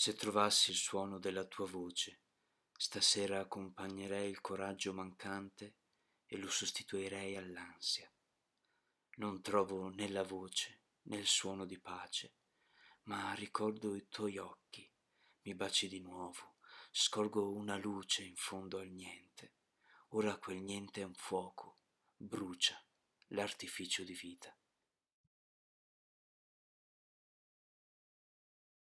se trovassi il suono della tua voce, stasera accompagnerei il coraggio mancante e lo sostituirei all'ansia. Non trovo né la voce né il suono di pace, ma ricordo i tuoi occhi, mi baci di nuovo, scolgo una luce in fondo al niente. Ora quel niente è un fuoco, brucia l'artificio di vita.